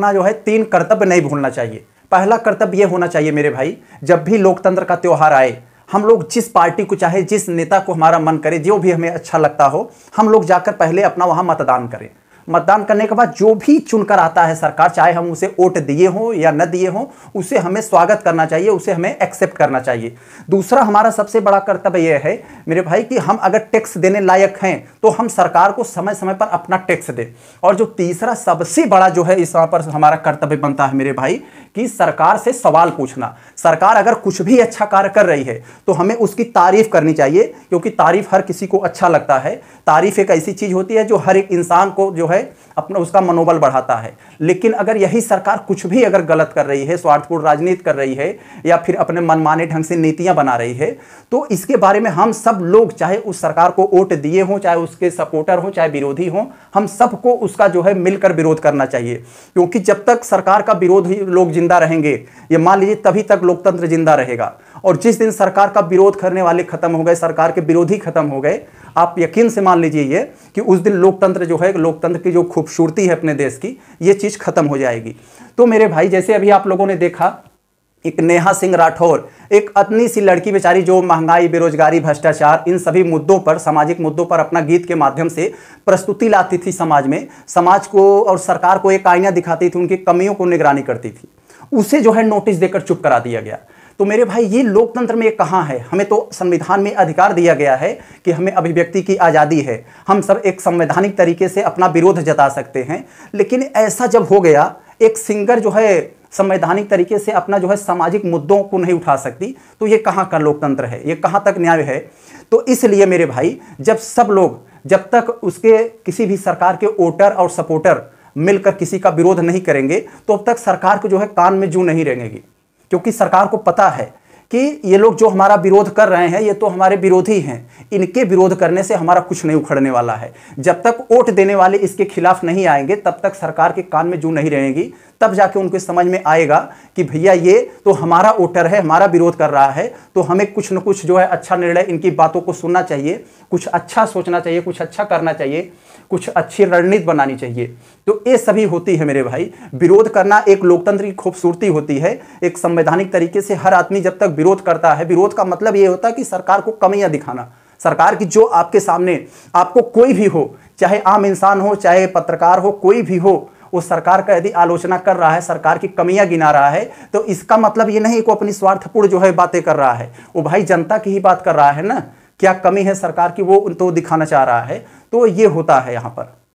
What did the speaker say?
अपना जो है तीन कर्तव्य नहीं भूलना चाहिए पहला कर्तव्य यह होना चाहिए मेरे भाई जब भी लोकतंत्र का त्यौहार आए हम लोग जिस पार्टी को चाहे जिस नेता को हमारा मन करे जो भी हमें अच्छा लगता हो हम लोग जाकर पहले अपना वहां मतदान करें मतदान करने के बाद जो भी चुनकर आता है सरकार चाहे हम उसे वोट दिए हों या न दिए हों उसे हमें स्वागत करना चाहिए उसे हमें एक्सेप्ट करना चाहिए दूसरा हमारा सबसे बड़ा कर्तव्य यह है मेरे भाई कि हम अगर टैक्स देने लायक हैं तो हम सरकार को समय समय पर अपना टैक्स दें और जो तीसरा सबसे बड़ा जो है इस पर हमारा कर्तव्य बनता है मेरे भाई कि सरकार से सवाल पूछना सरकार अगर कुछ भी अच्छा कार्य कर रही है तो हमें उसकी तारीफ करनी चाहिए क्योंकि तारीफ हर किसी को अच्छा लगता है तारीफ एक ऐसी चीज़ होती है जो हर एक इंसान को जो है अपना उसका मनोबल बढ़ाता है लेकिन अगर यही सरकार कुछ भी अगर गलत कर रही है स्वार्थपूर्ण राजनीति कर रही है या फिर अपने मनमाने ढंग से नीतियां बना रही है तो इसके बारे में हम सब लोग चाहे उस सरकार को वोट दिए हों चाहे उसके सपोर्टर हों चाहे विरोधी हों हम सबको उसका जो है मिलकर विरोध करना चाहिए क्योंकि जब तक सरकार का विरोध लोग जिंदा रहेंगे ये मान लीजिए तभी तक लोकतंत्र जिंदा रहेगा और जिस दिन सरकार का विरोध करने वाले खत्म हो गए सरकार के विरोधी खत्म हो गए आप यकीन से मान लीजिए ये कि उस दिन लोकतंत्र जो है लोकतंत्र की जो खूबसूरती है अपने देश की ये चीज़ खत्म हो जाएगी तो मेरे भाई जैसे अभी आप लोगों ने देखा एक नेहा सिंह राठौर एक अतनी सी लड़की बेचारी जो महंगाई बेरोजगारी भ्रष्टाचार इन सभी मुद्दों पर सामाजिक मुद्दों पर अपना गीत के माध्यम से प्रस्तुति लाती थी समाज में समाज को और सरकार को एक आईना दिखाती थी उनकी कमियों को निगरानी करती थी उसे जो है नोटिस देकर चुप करा दिया गया तो मेरे भाई ये लोकतंत्र में कहाँ है हमें तो संविधान में अधिकार दिया गया है कि हमें अभिव्यक्ति की आज़ादी है हम सब एक संवैधानिक तरीके से अपना विरोध जता सकते हैं लेकिन ऐसा जब हो गया एक सिंगर जो है संवैधानिक तरीके से अपना जो है सामाजिक मुद्दों को नहीं उठा सकती तो ये कहाँ का लोकतंत्र है ये कहाँ तक न्याय है तो इसलिए मेरे भाई जब सब लोग जब तक उसके किसी भी सरकार के वोटर और सपोर्टर मिलकर किसी का विरोध नहीं करेंगे तो अब तक सरकार को जो है कान में जू नहीं रहेंगे क्योंकि सरकार को पता है कि ये लोग जो हमारा विरोध कर रहे हैं ये तो हमारे विरोधी हैं इनके विरोध करने से हमारा कुछ नहीं उखड़ने वाला है जब तक वोट देने वाले इसके खिलाफ नहीं आएंगे तब तक सरकार के कान में जू नहीं रहेगी तब जाके उनको समझ में आएगा कि भैया ये तो हमारा वोटर है हमारा विरोध कर रहा है तो हमें कुछ न कुछ जो है अच्छा निर्णय इनकी बातों को सुनना चाहिए कुछ अच्छा सोचना चाहिए कुछ अच्छा करना चाहिए कुछ अच्छी रणनीति बनानी चाहिए तो ये सभी होती है मेरे भाई विरोध करना एक लोकतंत्र की खूबसूरती होती है एक संवैधानिक तरीके से हर आदमी जब तक विरोध करता है विरोध का मतलब ये होता है कि सरकार को कमियां दिखाना सरकार की जो आपके सामने आपको कोई भी हो चाहे आम इंसान हो चाहे पत्रकार हो कोई भी हो वो सरकार का यदि आलोचना कर रहा है सरकार की कमियां गिना रहा है तो इसका मतलब ये नहीं कि अपनी स्वार्थपूर्ण जो है बातें कर रहा है वो भाई जनता की ही बात कर रहा है ना क्या कमी है सरकार की वो तो दिखाना चाह रहा है तो ये होता है यहाँ पर